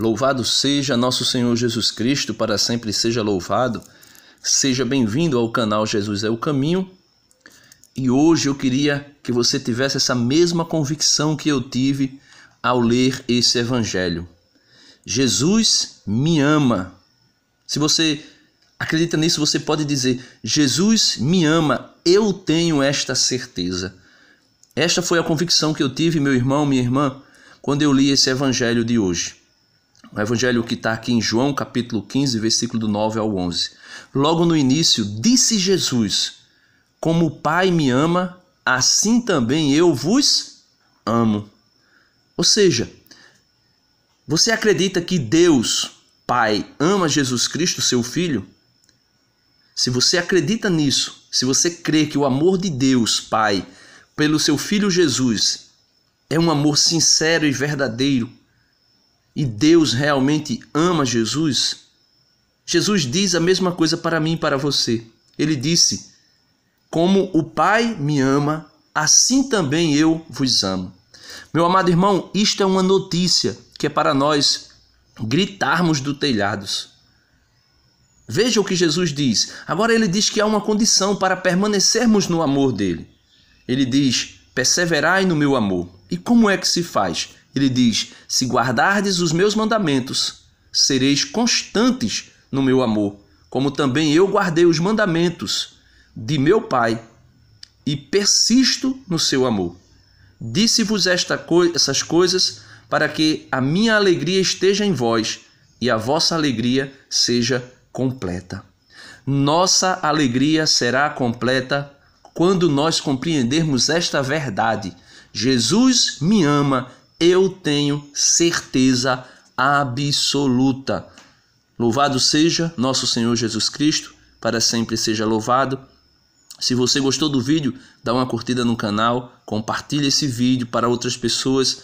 Louvado seja nosso Senhor Jesus Cristo, para sempre seja louvado. Seja bem-vindo ao canal Jesus é o Caminho. E hoje eu queria que você tivesse essa mesma convicção que eu tive ao ler esse evangelho. Jesus me ama. Se você acredita nisso, você pode dizer: Jesus me ama, eu tenho esta certeza. Esta foi a convicção que eu tive, meu irmão, minha irmã, quando eu li esse evangelho de hoje. O evangelho que está aqui em João, capítulo 15, versículo do 9 ao 11. Logo no início, disse Jesus: Como o Pai me ama, assim também eu vos amo. Ou seja, você acredita que Deus, Pai, ama Jesus Cristo, seu Filho? Se você acredita nisso, se você crê que o amor de Deus, Pai, pelo seu Filho Jesus, é um amor sincero e verdadeiro, e Deus realmente ama Jesus? Jesus diz a mesma coisa para mim e para você. Ele disse: Como o Pai me ama, assim também eu vos amo. Meu amado irmão, isto é uma notícia que é para nós gritarmos do telhados. Veja o que Jesus diz. Agora ele diz que há uma condição para permanecermos no amor dele. Ele diz: Perseverai no meu amor. E como é que se faz? Ele diz: Se guardardes os meus mandamentos, sereis constantes no meu amor, como também eu guardei os mandamentos de meu Pai e persisto no seu amor. Disse-vos co essas coisas para que a minha alegria esteja em vós e a vossa alegria seja completa. Nossa alegria será completa quando nós compreendermos esta verdade. Jesus me ama eu tenho certeza absoluta. Louvado seja nosso Senhor Jesus Cristo, para sempre seja louvado. Se você gostou do vídeo, dá uma curtida no canal, compartilhe esse vídeo para outras pessoas